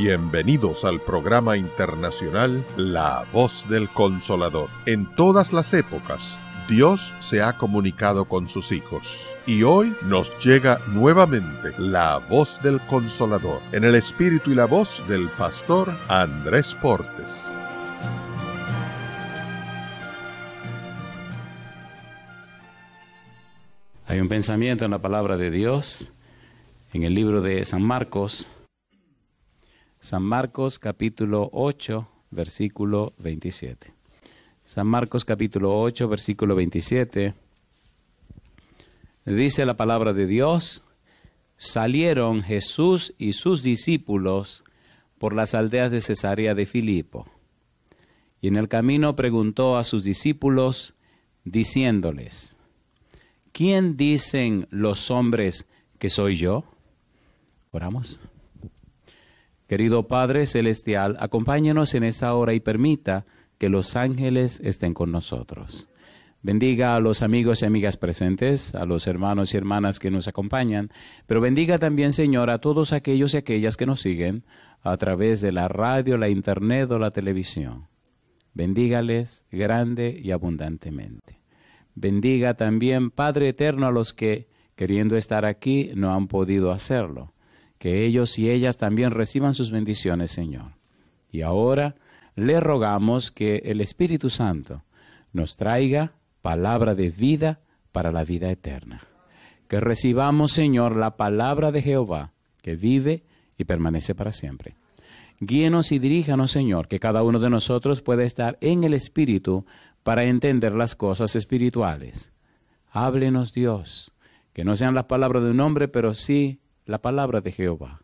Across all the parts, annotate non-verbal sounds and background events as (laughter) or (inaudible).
Bienvenidos al programa internacional La Voz del Consolador. En todas las épocas, Dios se ha comunicado con sus hijos. Y hoy nos llega nuevamente la voz del Consolador, en el espíritu y la voz del pastor Andrés Portes. Hay un pensamiento en la palabra de Dios, en el libro de San Marcos, San Marcos capítulo 8, versículo 27. San Marcos capítulo 8, versículo 27. Dice la palabra de Dios, salieron Jesús y sus discípulos por las aldeas de Cesarea de Filipo. Y en el camino preguntó a sus discípulos, diciéndoles, ¿quién dicen los hombres que soy yo? Oramos. Querido Padre Celestial, acompáñenos en esta hora y permita que los ángeles estén con nosotros. Bendiga a los amigos y amigas presentes, a los hermanos y hermanas que nos acompañan, pero bendiga también, Señor, a todos aquellos y aquellas que nos siguen a través de la radio, la internet o la televisión. Bendígales grande y abundantemente. Bendiga también, Padre Eterno, a los que, queriendo estar aquí, no han podido hacerlo que ellos y ellas también reciban sus bendiciones, Señor. Y ahora le rogamos que el Espíritu Santo nos traiga palabra de vida para la vida eterna. Que recibamos, Señor, la palabra de Jehová, que vive y permanece para siempre. Guíenos y diríjanos, Señor, que cada uno de nosotros pueda estar en el Espíritu para entender las cosas espirituales. Háblenos, Dios, que no sean las palabras de un hombre, pero sí la palabra de Jehová.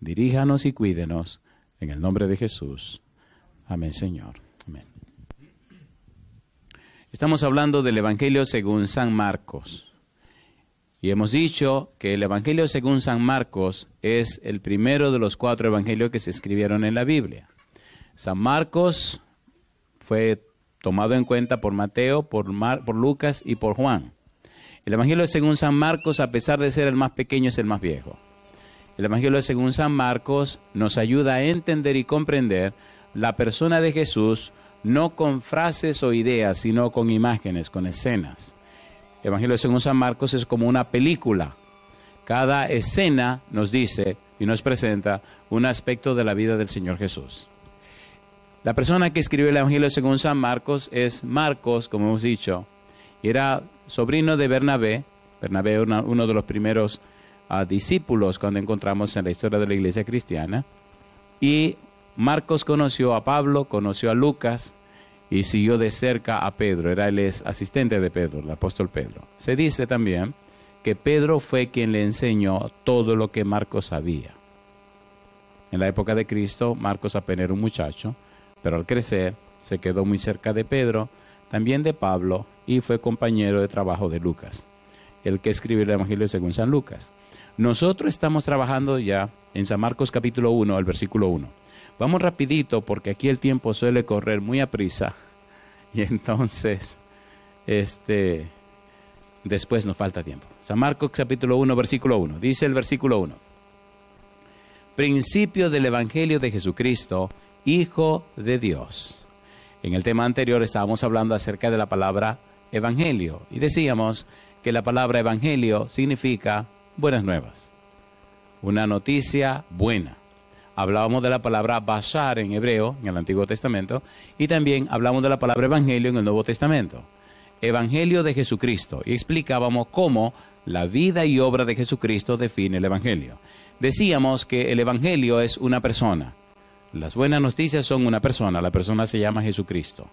Diríjanos y cuídenos en el nombre de Jesús. Amén, Señor. Amén. Estamos hablando del Evangelio según San Marcos. Y hemos dicho que el Evangelio según San Marcos es el primero de los cuatro evangelios que se escribieron en la Biblia. San Marcos fue tomado en cuenta por Mateo, por, por Lucas y por Juan. El Evangelio según San Marcos, a pesar de ser el más pequeño, es el más viejo. El Evangelio según San Marcos nos ayuda a entender y comprender la persona de Jesús no con frases o ideas, sino con imágenes, con escenas. El Evangelio según San Marcos es como una película. Cada escena nos dice y nos presenta un aspecto de la vida del Señor Jesús. La persona que escribió el Evangelio según San Marcos es Marcos, como hemos dicho, y era sobrino de Bernabé. Bernabé era uno de los primeros ah, discípulos cuando encontramos en la historia de la iglesia cristiana. Y Marcos conoció a Pablo, conoció a Lucas y siguió de cerca a Pedro. Era el asistente de Pedro, el apóstol Pedro. Se dice también que Pedro fue quien le enseñó todo lo que Marcos sabía. En la época de Cristo, Marcos apenas era un muchacho, pero al crecer se quedó muy cerca de Pedro también de Pablo, y fue compañero de trabajo de Lucas, el que escribió el Evangelio según San Lucas. Nosotros estamos trabajando ya en San Marcos capítulo 1, el versículo 1. Vamos rapidito porque aquí el tiempo suele correr muy a prisa y entonces este después nos falta tiempo. San Marcos capítulo 1, versículo 1. Dice el versículo 1. Principio del evangelio de Jesucristo, hijo de Dios en el tema anterior estábamos hablando acerca de la palabra evangelio y decíamos que la palabra evangelio significa buenas nuevas, una noticia buena. Hablábamos de la palabra basar en hebreo, en el Antiguo Testamento, y también hablamos de la palabra evangelio en el Nuevo Testamento. Evangelio de Jesucristo, y explicábamos cómo la vida y obra de Jesucristo define el Evangelio. Decíamos que el Evangelio es una persona, las buenas noticias son una persona, la persona se llama Jesucristo.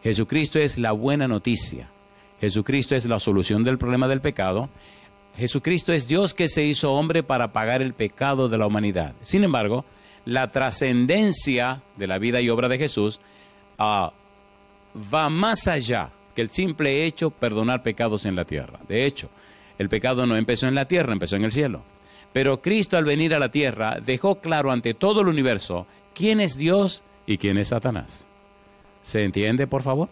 Jesucristo es la buena noticia. Jesucristo es la solución del problema del pecado. Jesucristo es Dios que se hizo hombre para pagar el pecado de la humanidad. Sin embargo, la trascendencia de la vida y obra de Jesús ah, va más allá que el simple hecho perdonar pecados en la tierra. De hecho, el pecado no empezó en la tierra, empezó en el cielo. Pero Cristo al venir a la tierra dejó claro ante todo el universo quién es Dios y quién es Satanás. ¿Se entiende, por favor?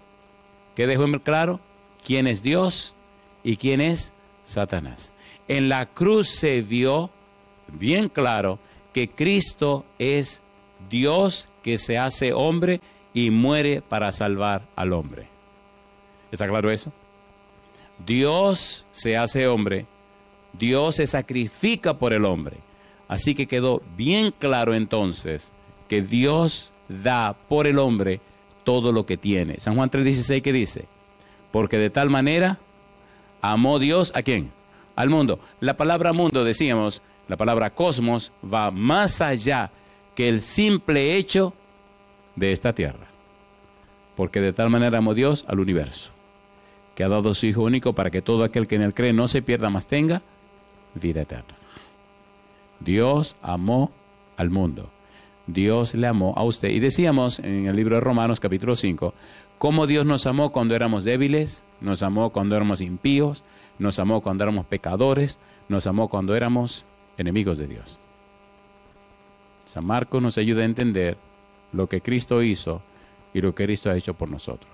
Que dejó en claro quién es Dios y quién es Satanás. En la cruz se vio bien claro que Cristo es Dios que se hace hombre y muere para salvar al hombre. ¿Está claro eso? Dios se hace hombre, Dios se sacrifica por el hombre. Así que quedó bien claro entonces que Dios da por el hombre todo lo que tiene. San Juan 3:16 que dice, porque de tal manera amó Dios a quién? Al mundo. La palabra mundo, decíamos, la palabra cosmos va más allá que el simple hecho de esta tierra. Porque de tal manera amó Dios al universo, que ha dado su Hijo único para que todo aquel que en él cree no se pierda, más tenga vida eterna. Dios amó al mundo. Dios le amó a usted. Y decíamos en el libro de Romanos capítulo 5, cómo Dios nos amó cuando éramos débiles, nos amó cuando éramos impíos, nos amó cuando éramos pecadores, nos amó cuando éramos enemigos de Dios. San Marcos nos ayuda a entender lo que Cristo hizo y lo que Cristo ha hecho por nosotros.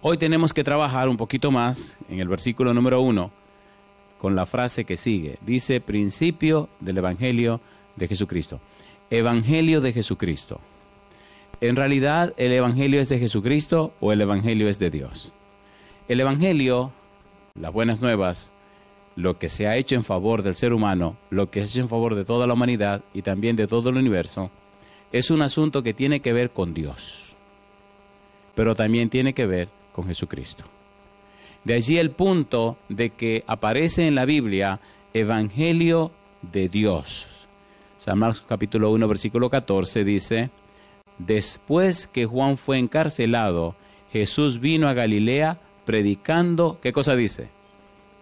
Hoy tenemos que trabajar un poquito más en el versículo número 1 con la frase que sigue. Dice principio del Evangelio de Jesucristo. Evangelio de Jesucristo. En realidad, ¿el Evangelio es de Jesucristo o el Evangelio es de Dios? El Evangelio, las buenas nuevas, lo que se ha hecho en favor del ser humano, lo que se ha hecho en favor de toda la humanidad y también de todo el universo, es un asunto que tiene que ver con Dios, pero también tiene que ver con Jesucristo. De allí el punto de que aparece en la Biblia Evangelio de Dios. San Marcos capítulo 1 versículo 14 dice, después que Juan fue encarcelado, Jesús vino a Galilea predicando, ¿qué cosa dice?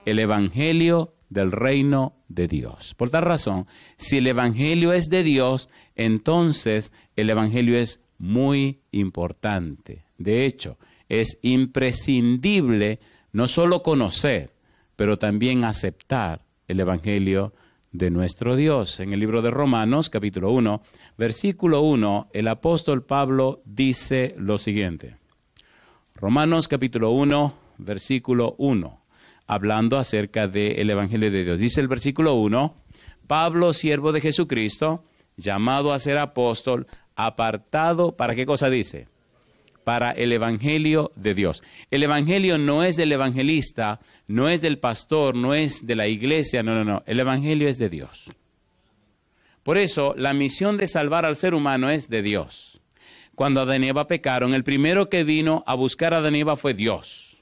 El Evangelio del reino de Dios. Por tal razón, si el Evangelio es de Dios, entonces el Evangelio es muy importante. De hecho, es imprescindible no solo conocer, pero también aceptar el Evangelio de nuestro Dios. En el libro de Romanos, capítulo 1, versículo 1, el apóstol Pablo dice lo siguiente. Romanos, capítulo 1, versículo 1, hablando acerca del Evangelio de Dios. Dice el versículo 1, Pablo, siervo de Jesucristo, llamado a ser apóstol, apartado, ¿para qué cosa dice? para el Evangelio de Dios. El Evangelio no es del evangelista, no es del pastor, no es de la iglesia, no, no, no. El Evangelio es de Dios. Por eso la misión de salvar al ser humano es de Dios. Cuando Adán y Eva pecaron, el primero que vino a buscar a Adán y Eva fue Dios.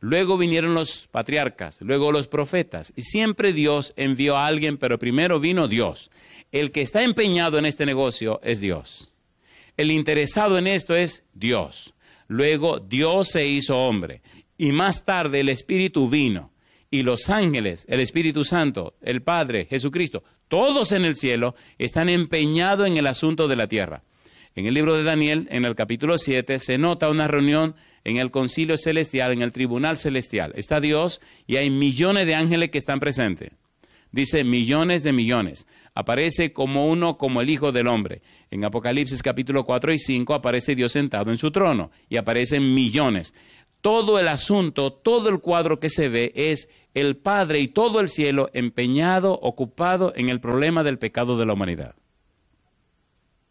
Luego vinieron los patriarcas, luego los profetas, y siempre Dios envió a alguien, pero primero vino Dios. El que está empeñado en este negocio es Dios. El interesado en esto es Dios. Luego Dios se hizo hombre y más tarde el Espíritu vino y los ángeles, el Espíritu Santo, el Padre, Jesucristo, todos en el cielo están empeñados en el asunto de la tierra. En el libro de Daniel, en el capítulo 7, se nota una reunión en el concilio celestial, en el tribunal celestial. Está Dios y hay millones de ángeles que están presentes. Dice millones de millones. Aparece como uno, como el Hijo del Hombre. En Apocalipsis capítulo 4 y 5 aparece Dios sentado en su trono y aparecen millones. Todo el asunto, todo el cuadro que se ve es el Padre y todo el cielo empeñado, ocupado en el problema del pecado de la humanidad.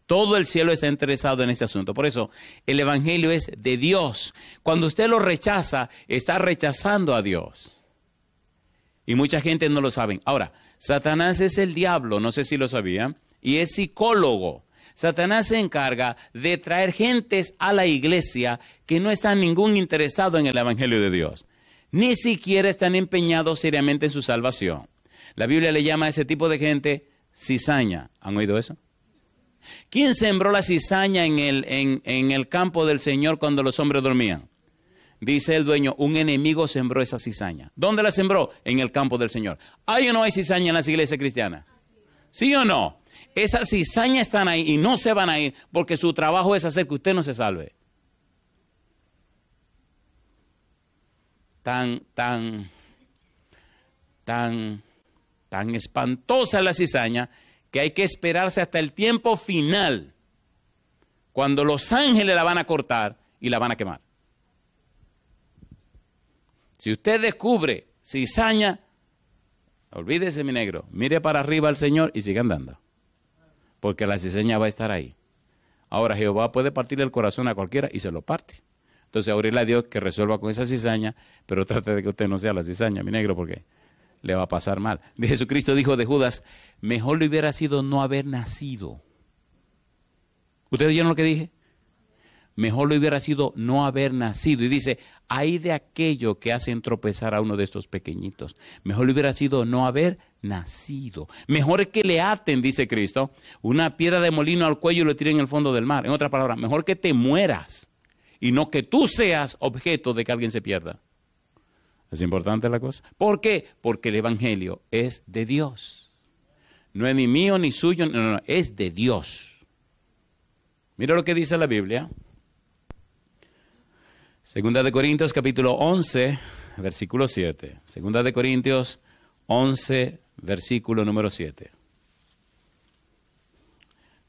Todo el cielo está interesado en este asunto. Por eso el Evangelio es de Dios. Cuando usted lo rechaza, está rechazando a Dios. Y mucha gente no lo sabe. Ahora, Satanás es el diablo, no sé si lo sabía, y es psicólogo. Satanás se encarga de traer gentes a la iglesia que no están ningún interesado en el Evangelio de Dios, ni siquiera están empeñados seriamente en su salvación. La Biblia le llama a ese tipo de gente cizaña. ¿Han oído eso? ¿Quién sembró la cizaña en el, campo del Señor cuando los hombres dormían? Dice el dueño, un enemigo sembró esa cizaña. ¿Dónde la sembró? En el campo del Señor. ¿Hay o no hay cizaña en las iglesias cristianas? ¿Sí o no? Esas cizañas están ahí y no se van a ir porque su trabajo es hacer que usted no se salve. Tan, tan, tan, tan espantosa la cizaña que hay que esperarse hasta el tiempo final, cuando los ángeles la van a cortar y la van a quemar. Si usted descubre cizaña, olvídese mi negro, mire para arriba al Señor y siga andando porque la cizaña va a estar ahí. Ahora Jehová puede partirle el corazón a cualquiera y se lo parte. Entonces, abrirle a Dios que resuelva con esa cizaña, pero trate de que usted no sea la cizaña, mi negro, porque le va a pasar mal. De Jesucristo dijo de Judas, mejor le hubiera sido no haber nacido. ¿Ustedes oyeron lo que dije? Mejor le hubiera sido no haber nacido. Y dice, hay de aquello que hace tropezar a uno de estos pequeñitos. Mejor hubiera sido no haber nacido. Mejor que le aten, dice Cristo, una piedra de molino al cuello y lo tiren en el fondo del mar. En otra palabra, mejor que te mueras y no que tú seas objeto de que alguien se pierda. Es importante la cosa. ¿Por qué? Porque el Evangelio es de Dios. No es ni mío ni suyo, no, es de Dios. Mira lo que dice la Biblia. Segunda de Corintios capítulo 11, versículo 7. Segunda de Corintios 11, versículo número 7.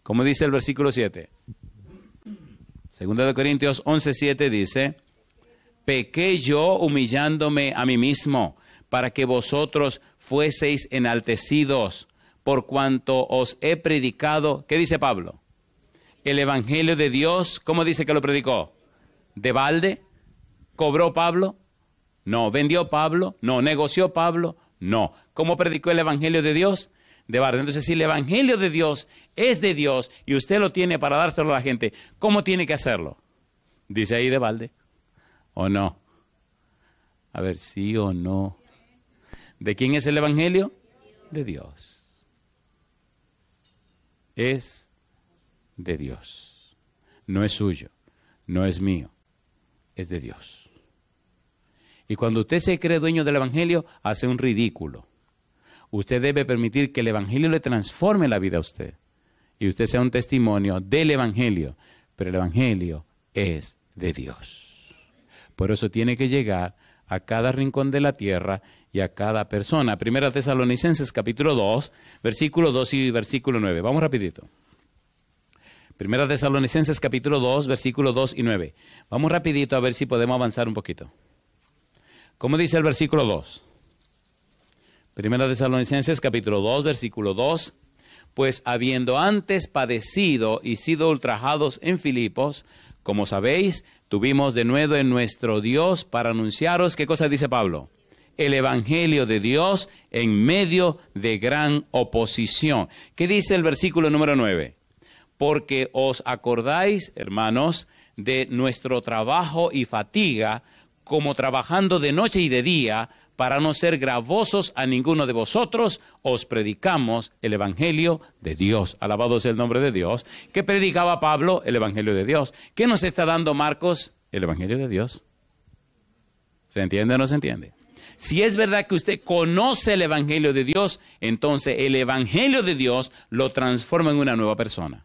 ¿Cómo dice el versículo 7? Segunda de Corintios 11, 7 dice, pequé yo humillándome a mí mismo para que vosotros fueseis enaltecidos por cuanto os he predicado. ¿Qué dice Pablo? El Evangelio de Dios, ¿cómo dice que lo predicó? ¿De balde? ¿Cobró Pablo? No. ¿Vendió Pablo? No. ¿Negoció Pablo? No. ¿Cómo predicó el Evangelio de Dios? De barrio. Entonces, si el Evangelio de Dios es de Dios y usted lo tiene para dárselo a la gente, ¿cómo tiene que hacerlo? Dice ahí de balde. ¿O no? A ver, sí o no. ¿De quién es el Evangelio? De Dios. Es de Dios. No es suyo, no es mío, es de Dios. Y cuando usted se cree dueño del Evangelio, hace un ridículo. Usted debe permitir que el Evangelio le transforme la vida a usted. Y usted sea un testimonio del Evangelio. Pero el Evangelio es de Dios. Por eso tiene que llegar a cada rincón de la tierra y a cada persona. Primera Tesalonicenses capítulo 2, versículo 2 y versículo 9. Vamos rapidito. Primera Tesalonicenses capítulo 2, versículo 2 y 9. Vamos rapidito a ver si podemos avanzar un poquito. ¿Cómo dice el versículo 2? Primera de Salonicenses, capítulo 2, versículo 2. Pues habiendo antes padecido y sido ultrajados en Filipos, como sabéis, tuvimos de nuevo en nuestro Dios para anunciaros, ¿qué cosa dice Pablo? El Evangelio de Dios en medio de gran oposición. ¿Qué dice el versículo número 9? Porque os acordáis, hermanos, de nuestro trabajo y fatiga, como trabajando de noche y de día, para no ser gravosos a ninguno de vosotros, os predicamos el Evangelio de Dios. Alabado sea el nombre de Dios. ¿Qué predicaba Pablo? El Evangelio de Dios. ¿Qué nos está dando Marcos? El Evangelio de Dios. ¿Se entiende o no se entiende? Si es verdad que usted conoce el Evangelio de Dios, entonces el Evangelio de Dios lo transforma en una nueva persona.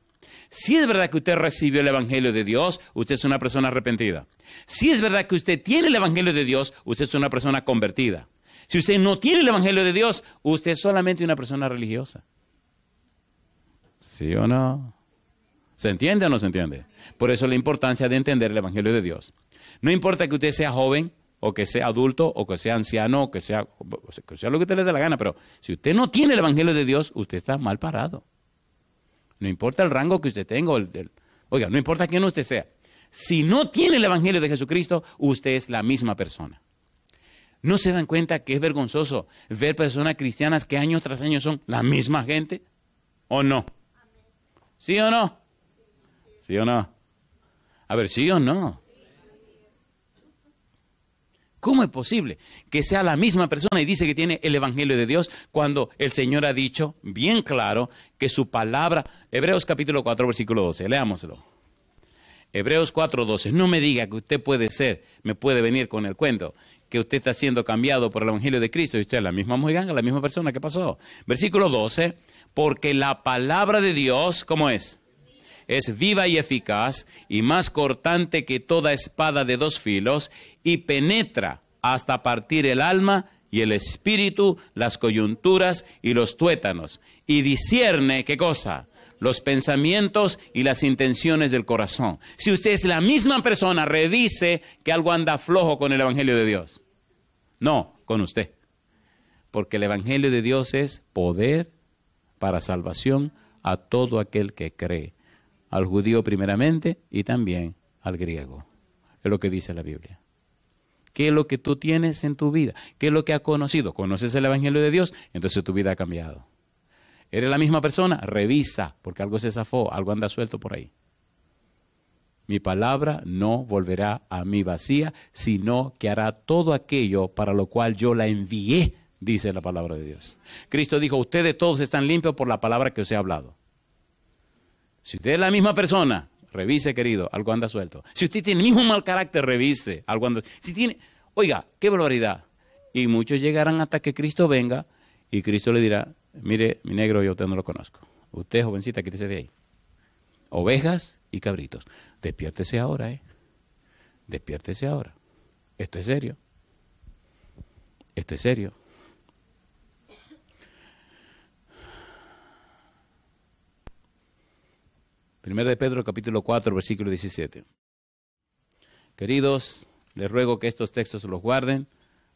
Si es verdad que usted recibió el Evangelio de Dios, usted es una persona arrepentida. Si es verdad que usted tiene el Evangelio de Dios, usted es una persona convertida. Si usted no tiene el Evangelio de Dios, usted es solamente una persona religiosa. ¿Sí o no? ¿Se entiende o no se entiende? Por eso la importancia de entender el Evangelio de Dios. No importa que usted sea joven o que sea adulto o que sea anciano o que sea, lo que usted le dé la gana, pero si usted no tiene el Evangelio de Dios, usted está mal parado. No importa el rango que usted tenga, oiga, no importa quién usted sea. Si no tiene el Evangelio de Jesucristo, usted es la misma persona. ¿No se dan cuenta que es vergonzoso ver personas cristianas que año tras año son la misma gente? ¿O no? ¿Sí o no? ¿Sí o no? A ver, ¿sí o no? ¿Cómo es posible que sea la misma persona y dice que tiene el Evangelio de Dios cuando el Señor ha dicho bien claro que su palabra, Hebreos capítulo 4, versículo 12, leámoslo. Hebreos 4, 12, no me diga que usted puede ser, me puede venir con el cuento, que usted está siendo cambiado por el Evangelio de Cristo y usted es la misma mujer, la misma persona, ¿qué pasó? Versículo 12, porque la palabra de Dios, ¿cómo es? es viva y eficaz y más cortante que toda espada de dos filos y penetra hasta partir el alma y el espíritu, las coyunturas y los tuétanos y discierne qué cosa los pensamientos y las intenciones del corazón. Si usted es la misma persona, revise que algo anda flojo con el Evangelio de Dios. No, con usted. Porque el Evangelio de Dios es poder para salvación a todo aquel que cree al judío primeramente y también al griego. Es lo que dice la Biblia. ¿Qué es lo que tú tienes en tu vida? ¿Qué es lo que has conocido? ¿Conoces el Evangelio de Dios? Entonces tu vida ha cambiado. ¿Eres la misma persona? Revisa, porque algo se zafó, algo anda suelto por ahí. Mi palabra no volverá a mí vacía, sino que hará todo aquello para lo cual yo la envié, dice la palabra de Dios. Cristo dijo, ustedes todos están limpios por la palabra que os he hablado. Si usted es la misma persona, revise, querido, algo anda suelto. Si usted tiene el mismo mal carácter, revise, algo anda Si tiene, oiga, qué barbaridad. Y muchos llegarán hasta que Cristo venga y Cristo le dirá, mire, mi negro, yo usted no lo conozco. Usted, jovencita, quítese de ahí. Ovejas y cabritos. Despiértese ahora, ¿eh? Despiértese ahora. Esto es serio. Esto es serio. Primera de Pedro capítulo 4, versículo 17. Queridos, les ruego que estos textos los guarden,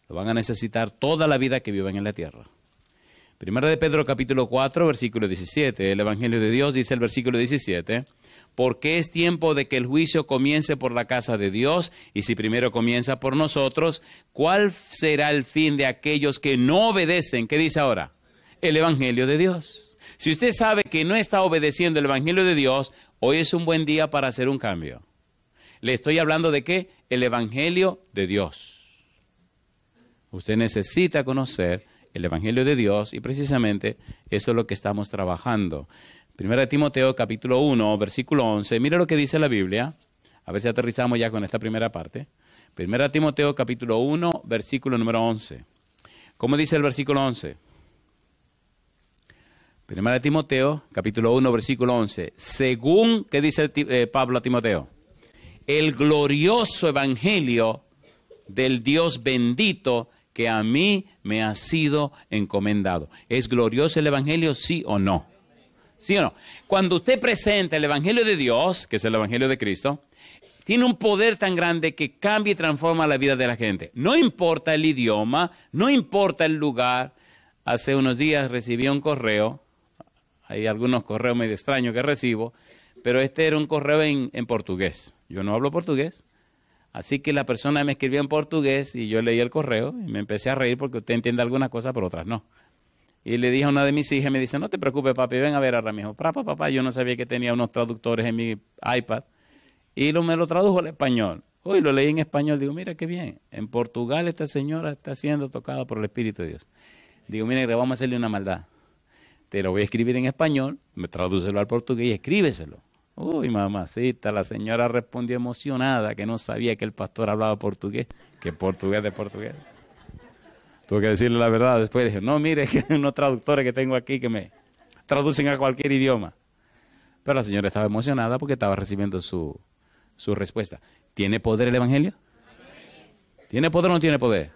lo van a necesitar toda la vida que vivan en la tierra. Primero de Pedro capítulo 4, versículo 17. El Evangelio de Dios dice el versículo 17, porque es tiempo de que el juicio comience por la casa de Dios, y si primero comienza por nosotros, ¿cuál será el fin de aquellos que no obedecen? ¿Qué dice ahora? El Evangelio de Dios. Si usted sabe que no está obedeciendo el Evangelio de Dios, hoy es un buen día para hacer un cambio. Le estoy hablando de qué? El Evangelio de Dios. Usted necesita conocer el Evangelio de Dios y precisamente eso es lo que estamos trabajando. Primera Timoteo capítulo 1, versículo 11. Mire lo que dice la Biblia. A ver si aterrizamos ya con esta primera parte. Primera Timoteo capítulo 1, versículo número 11. ¿Cómo dice el versículo 11? Primera de Timoteo, capítulo 1, versículo 11. Según, ¿qué dice eh, Pablo a Timoteo? El glorioso evangelio del Dios bendito que a mí me ha sido encomendado. ¿Es glorioso el evangelio, sí o no? ¿Sí o no? Cuando usted presenta el evangelio de Dios, que es el evangelio de Cristo, tiene un poder tan grande que cambia y transforma la vida de la gente. No importa el idioma, no importa el lugar. Hace unos días recibí un correo hay algunos correos medio extraños que recibo, pero este era un correo en, portugués. Yo no hablo portugués. Así que la persona me escribió en portugués y yo leí el correo y me empecé a reír porque usted entiende algunas cosas, pero otras no. Y le dije a una de mis hijas, me dice, no te preocupes, papi, ven a ver ahora mismo. Papá, papá, yo no sabía que tenía unos traductores en mi iPad. Y lo, me lo tradujo al español. uy lo leí en español. Digo, mira qué bien. En Portugal esta señora está siendo tocada por el Espíritu de Dios. Digo, mira, vamos a hacerle una maldad te lo voy a escribir en español, me tradúcelo al portugués y escríbeselo. Uy, mamacita, la señora respondió emocionada que no sabía que el pastor hablaba portugués, que portugués de portugués. Tuve que decirle la verdad después. Dije, no, mire, (laughs) que hay unos traductores que tengo aquí que me traducen a cualquier idioma. Pero la señora estaba emocionada porque estaba recibiendo su, su respuesta. ¿Tiene poder el Evangelio? ¿Tiene poder o no tiene poder?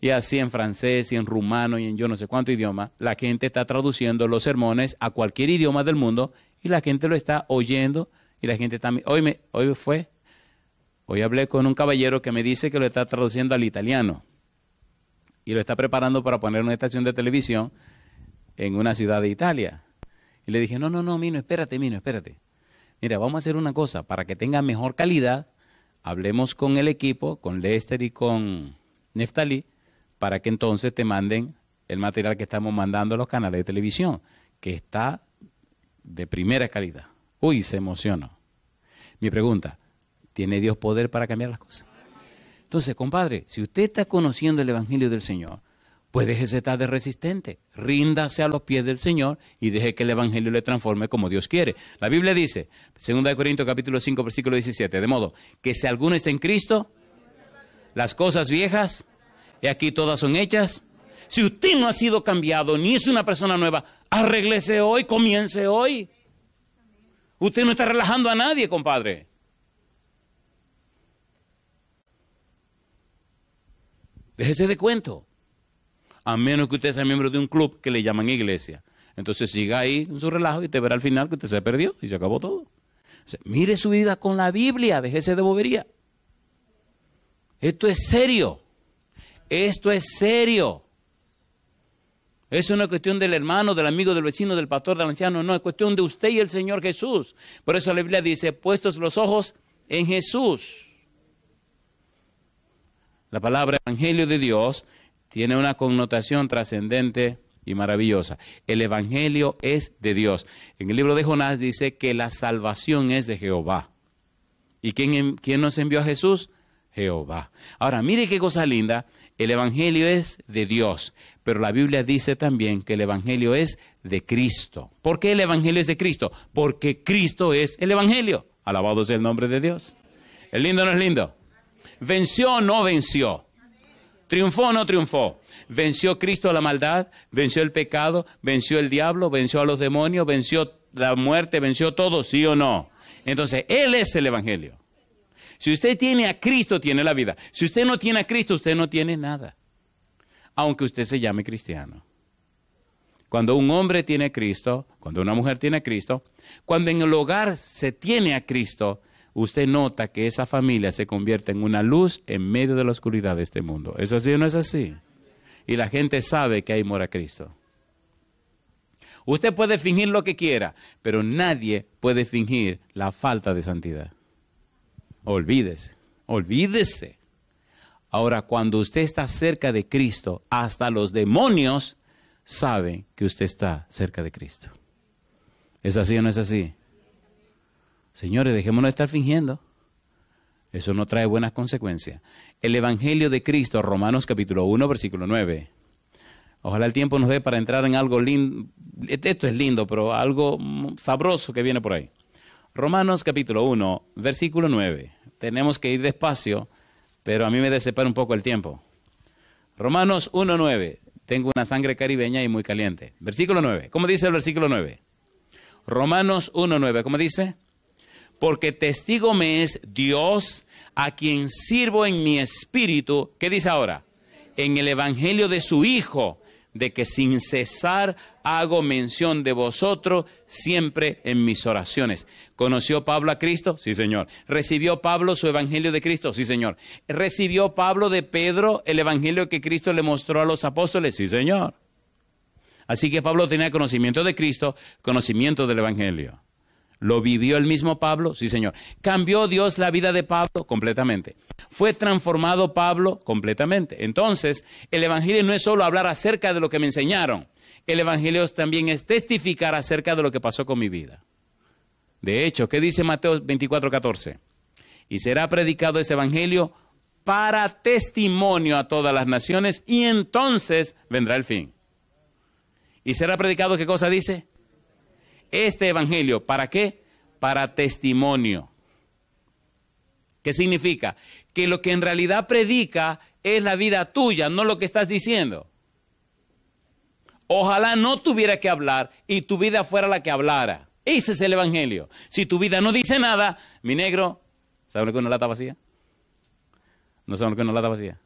y así en francés y en rumano y en yo no sé cuánto idioma. La gente está traduciendo los sermones a cualquier idioma del mundo y la gente lo está oyendo y la gente también... Hoy, fue, hoy hablé con un caballero que me dice que lo está traduciendo al italiano y lo está preparando para poner una estación de televisión en una ciudad de Italia. Y le dije, no, no, no, Mino, espérate, Mino, espérate. Mira, vamos a hacer una cosa, para que tenga mejor calidad, hablemos con el equipo, con Lester y con Neftali, para que entonces te manden el material que estamos mandando a los canales de televisión, que está de primera calidad. Uy, se emocionó. Mi pregunta, ¿tiene Dios poder para cambiar las cosas? Entonces, compadre, si usted está conociendo el Evangelio del Señor, pues déjese estar de resistente, ríndase a los pies del Señor y deje que el Evangelio le transforme como Dios quiere. La Biblia dice, 2 Corintios capítulo 5, versículo 17, de modo que si alguno está en Cristo, las cosas viejas y aquí todas son hechas. Si usted no ha sido cambiado ni es una persona nueva, arreglese hoy, comience hoy. Usted no está relajando a nadie, compadre. Déjese de cuento. A menos que usted sea miembro de un club que le llaman iglesia. Entonces siga ahí en su relajo y te verá al final que usted se perdió y se acabó todo. mire su vida con la Biblia, déjese de bobería. Esto es serio. Esto es serio. Es una cuestión del hermano, del amigo, del vecino, del pastor, del anciano. No, es cuestión de usted y el Señor Jesús. Por eso la Biblia dice, puestos los ojos en Jesús. La palabra Evangelio de Dios tiene una connotación trascendente y maravillosa. El Evangelio es de Dios. En el libro de Jonás dice que la salvación es de Jehová. ¿Y quién nos envió a Jesús? Jehová. Ahora, mire qué cosa linda el Evangelio es de Dios, pero la Biblia dice también que el Evangelio es de Cristo. ¿Por qué el Evangelio es de Cristo? Porque Cristo es el Evangelio. Alabado sea el nombre de Dios. ¿El lindo no es lindo? ¿Venció o no venció? ¿Triunfó o no triunfó? ¿Venció Cristo a la maldad? ¿Venció el pecado? ¿Venció el diablo? ¿Venció a los demonios? ¿Venció la muerte? ¿Venció todo? ¿Sí o no? Entonces, Él es el Evangelio. Si usted tiene a Cristo, tiene la vida. Si usted no tiene a Cristo, usted no tiene nada. Aunque usted se llame cristiano. Cuando un hombre tiene a Cristo, cuando una mujer tiene a Cristo, cuando en el hogar se tiene a Cristo, usted nota que esa familia se convierte en una luz en medio de la oscuridad de este mundo. ¿Es así o no es así? Y la gente sabe que hay mora Cristo. Usted puede fingir lo que quiera, pero nadie puede fingir la falta de santidad. Olvídese, olvídese. Ahora, cuando usted está cerca de Cristo, hasta los demonios saben que usted está cerca de Cristo. ¿Es así o no es así? Señores, dejémonos de estar fingiendo. Eso no trae buenas consecuencias. El Evangelio de Cristo, Romanos capítulo 1, versículo 9. Ojalá el tiempo nos dé para entrar en algo lindo. Esto es lindo, pero algo sabroso que viene por ahí. Romanos capítulo 1, versículo 9. Tenemos que ir despacio, pero a mí me desepara un poco el tiempo. Romanos 1, 9. Tengo una sangre caribeña y muy caliente. Versículo 9. ¿Cómo dice el versículo 9? Romanos 1, 9. ¿Cómo dice? Porque testigo me es Dios a quien sirvo en mi espíritu. ¿Qué dice ahora? En el evangelio de su Hijo de que sin cesar hago mención de vosotros siempre en mis oraciones. ¿Conoció Pablo a Cristo? Sí, Señor. ¿Recibió Pablo su evangelio de Cristo? Sí, Señor. ¿Recibió Pablo de Pedro el evangelio que Cristo le mostró a los apóstoles? Sí, Señor. Así que Pablo tenía conocimiento de Cristo, conocimiento del evangelio. ¿Lo vivió el mismo Pablo? Sí, Señor. ¿Cambió Dios la vida de Pablo? Completamente. ¿Fue transformado Pablo? Completamente. Entonces, el Evangelio no es solo hablar acerca de lo que me enseñaron. El Evangelio también es testificar acerca de lo que pasó con mi vida. De hecho, ¿qué dice Mateo 24, 14? Y será predicado ese Evangelio para testimonio a todas las naciones y entonces vendrá el fin. Y será predicado, ¿qué cosa dice? este Evangelio. ¿Para qué? Para testimonio. ¿Qué significa? Que lo que en realidad predica es la vida tuya, no lo que estás diciendo. Ojalá no tuviera que hablar y tu vida fuera la que hablara. Ese es el Evangelio. Si tu vida no dice nada, mi negro, ¿saben lo que es una lata vacía? ¿No saben lo que es una lata vacía?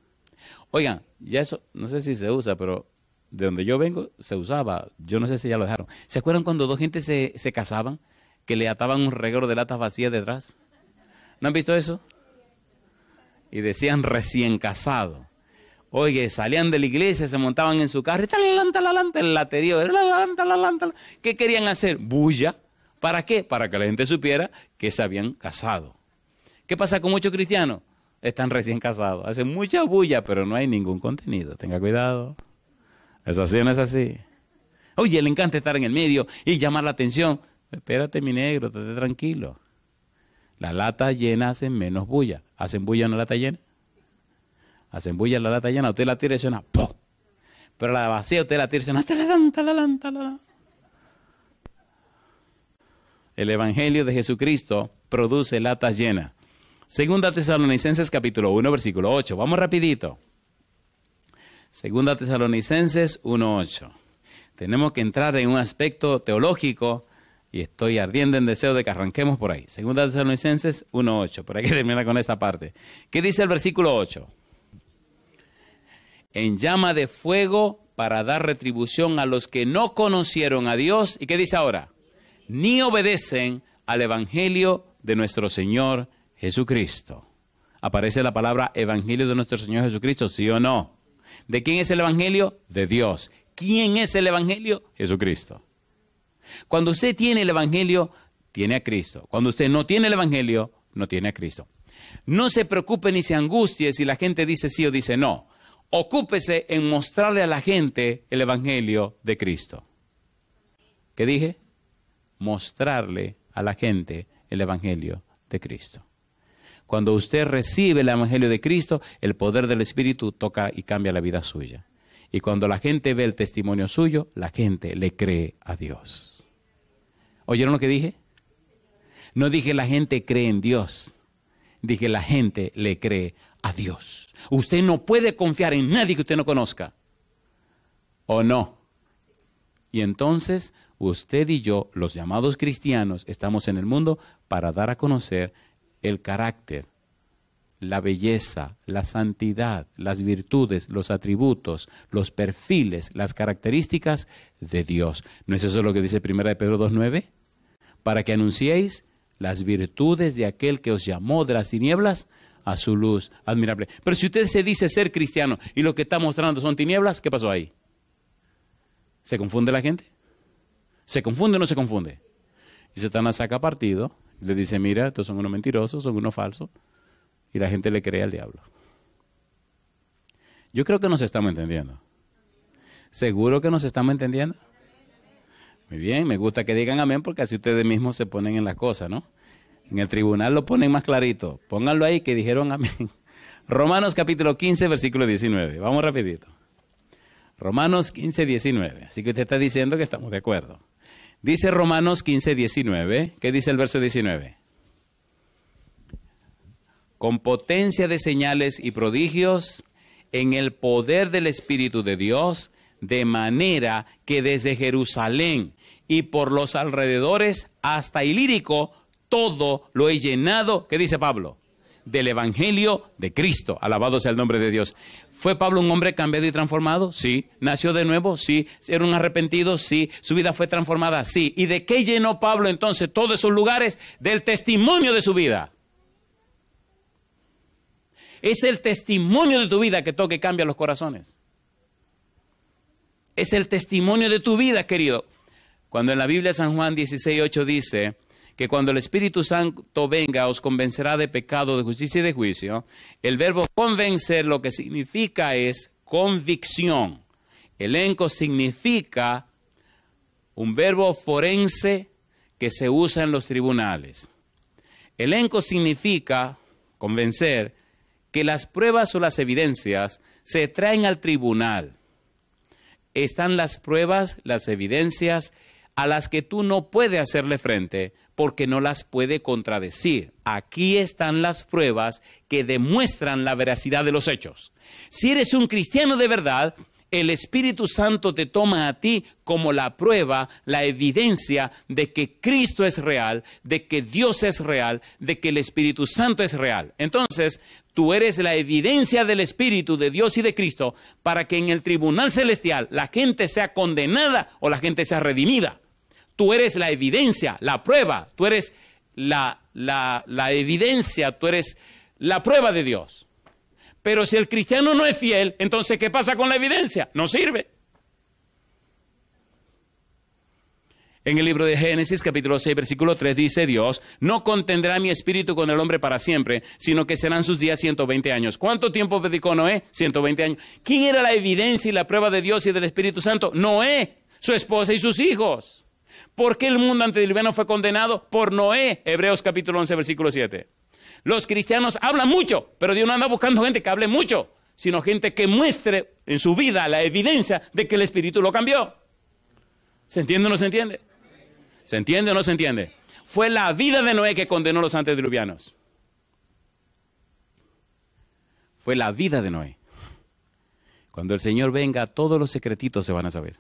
Oigan, ya eso, no sé si se usa, pero de donde yo vengo, se usaba. Yo no sé si ya lo dejaron. ¿Se acuerdan cuando dos gentes se, casaban? Que le ataban un reguero de latas vacías detrás. ¿No han visto eso? Y decían recién casado. Oye, salían de la iglesia, se montaban en su carro y talalanta! la el laterío. lanta talalanta ¿Qué querían hacer? Bulla. ¿Para qué? Para que la gente supiera que se habían casado. ¿Qué pasa con muchos cristianos? Están recién casados. Hacen mucha bulla, pero no hay ningún contenido. Tenga cuidado. ¿Es así o no es así? Oye, le encanta estar en el medio y llamar la atención. Espérate, mi negro, estate tranquilo. Las latas llenas hacen menos bulla. ¿Hacen bulla una lata llena? Hacen bulla la lata llena. Usted la tira y suena ¡pum! Pero la vacía usted la tira y suena ¡talalán, El Evangelio de Jesucristo produce latas llena. Segunda Tesalonicenses capítulo 1, versículo 8. Vamos rapidito. Segunda Tesalonicenses 1.8. Tenemos que entrar en un aspecto teológico y estoy ardiendo en deseo de que arranquemos por ahí. Segunda Tesalonicenses 1.8. por hay que terminar con esta parte. ¿Qué dice el versículo 8? En llama de fuego para dar retribución a los que no conocieron a Dios. ¿Y qué dice ahora? Ni obedecen al Evangelio de nuestro Señor Jesucristo. Aparece la palabra Evangelio de nuestro Señor Jesucristo, ¿sí o no? ¿De quién es el Evangelio? De Dios. ¿Quién es el Evangelio? Jesucristo. Cuando usted tiene el Evangelio, tiene a Cristo. Cuando usted no tiene el Evangelio, no tiene a Cristo. No se preocupe ni se angustie si la gente dice sí o dice no. Ocúpese en mostrarle a la gente el Evangelio de Cristo. ¿Qué dije? Mostrarle a la gente el Evangelio de Cristo. Cuando usted recibe el Evangelio de Cristo, el poder del Espíritu toca y cambia la vida suya. Y cuando la gente ve el testimonio suyo, la gente le cree a Dios. ¿Oyeron lo que dije? No dije la gente cree en Dios. Dije la gente le cree a Dios. Usted no puede confiar en nadie que usted no conozca. ¿O no? Y entonces usted y yo, los llamados cristianos, estamos en el mundo para dar a conocer el carácter, la belleza, la santidad, las virtudes, los atributos, los perfiles, las características de Dios. ¿No es eso lo que dice 1 Pedro 2.9? Para que anunciéis las virtudes de aquel que os llamó de las tinieblas a su luz admirable. Pero si usted se dice ser cristiano y lo que está mostrando son tinieblas, ¿qué pasó ahí? ¿Se confunde la gente? ¿Se confunde o no se confunde? Y Satanás saca partido le dice, mira, estos son unos mentirosos, son unos falsos. Y la gente le cree al diablo. Yo creo que nos estamos entendiendo. ¿Seguro que nos estamos entendiendo? Muy bien, me gusta que digan amén porque así ustedes mismos se ponen en las cosas, ¿no? En el tribunal lo ponen más clarito. Pónganlo ahí que dijeron amén. (laughs) Romanos capítulo 15, versículo 19. Vamos rapidito. Romanos 15, 19. Así que usted está diciendo que estamos de acuerdo. Dice Romanos 15, 19. ¿Qué dice el verso 19? Con potencia de señales y prodigios en el poder del Espíritu de Dios, de manera que desde Jerusalén y por los alrededores hasta Ilírico, todo lo he llenado, ¿qué dice Pablo? del Evangelio de Cristo. Alabado sea el nombre de Dios. ¿Fue Pablo un hombre cambiado y transformado? Sí. ¿Nació de nuevo? Sí. ¿Era un arrepentido? Sí. ¿Su vida fue transformada? Sí. ¿Y de qué llenó Pablo entonces todos esos lugares? Del testimonio de su vida. Es el testimonio de tu vida que toque y cambia los corazones. Es el testimonio de tu vida, querido. Cuando en la Biblia San Juan 16, 8 dice, que cuando el Espíritu Santo venga os convencerá de pecado, de justicia y de juicio. El verbo convencer lo que significa es convicción. Elenco significa un verbo forense que se usa en los tribunales. Elenco significa convencer que las pruebas o las evidencias se traen al tribunal. Están las pruebas, las evidencias a las que tú no puedes hacerle frente, porque no las puede contradecir. Aquí están las pruebas que demuestran la veracidad de los hechos. Si eres un cristiano de verdad, el Espíritu Santo te toma a ti como la prueba, la evidencia de que Cristo es real, de que Dios es real, de que el Espíritu Santo es real. Entonces, tú eres la evidencia del Espíritu de Dios y de Cristo para que en el tribunal celestial la gente sea condenada o la gente sea redimida. Tú eres la evidencia, la prueba, tú eres la, evidencia, tú eres la prueba de Dios. Pero si el cristiano no es fiel, entonces ¿qué pasa con la evidencia? No sirve. En el libro de Génesis capítulo 6 versículo 3 dice Dios, no contendrá mi espíritu con el hombre para siempre, sino que serán sus días 120 años. ¿Cuánto tiempo predicó Noé? 120 años. ¿Quién era la evidencia y la prueba de Dios y del Espíritu Santo? Noé, su esposa y sus hijos. ¿Por qué el mundo antediluviano fue condenado? Por Noé, Hebreos capítulo 11, versículo 7. Los cristianos hablan mucho, pero Dios no anda buscando gente que hable mucho, sino gente que muestre en su vida la evidencia de que el Espíritu lo cambió. ¿Se entiende o no se entiende? ¿Se entiende o no se entiende? Fue la vida de Noé que condenó a los antediluvianos. Fue la vida de Noé. Cuando el Señor venga, todos los secretitos se van a saber